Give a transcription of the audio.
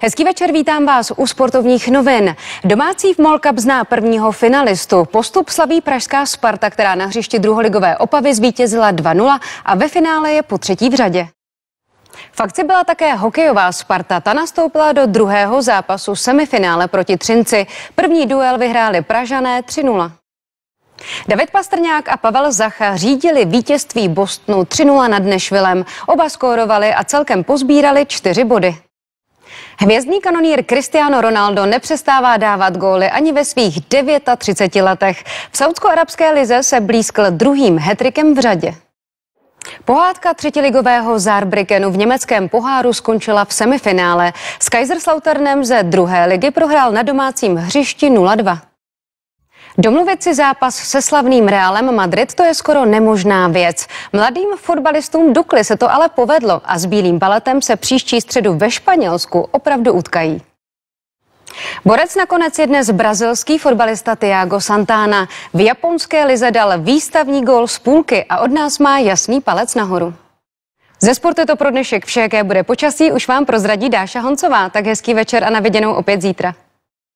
Hezký večer, vítám vás u sportovních novin. Domácí v Mall zná prvního finalistu. Postup slaví pražská Sparta, která na hřišti druholigové Opavy zvítězila 2-0 a ve finále je po třetí v řadě. V akci byla také hokejová Sparta. Ta nastoupila do druhého zápasu semifinále proti Třinci. První duel vyhráli Pražané 3-0. David Pastrňák a Pavel Zacha řídili vítězství Bostonu 3-0 nad Nešvilem. Oba skórovali a celkem pozbírali čtyři body. Hvězdný kanonýr Cristiano Ronaldo nepřestává dávat góly ani ve svých 39 letech. V saudsko-arabské lize se blízkl druhým hetrikem v řadě. Pohádka třetiligového Zárbrikenu v německém poháru skončila v semifinále. S Kaiserslauternem ze druhé ligy prohrál na domácím hřišti 0-2. Domluvit si zápas se slavným Realem Madrid to je skoro nemožná věc. Mladým fotbalistům Dukly se to ale povedlo a s Bílým baletem se příští středu ve Španělsku opravdu utkají. Borec nakonec je dnes brazilský fotbalista Tiago Santana. V japonské lize dal výstavní gól z půlky a od nás má jasný palec nahoru. Ze sportu to pro dnešek vše, jaké bude počasí, už vám prozradí Dáša Honcová. Tak hezký večer a na viděnou opět zítra.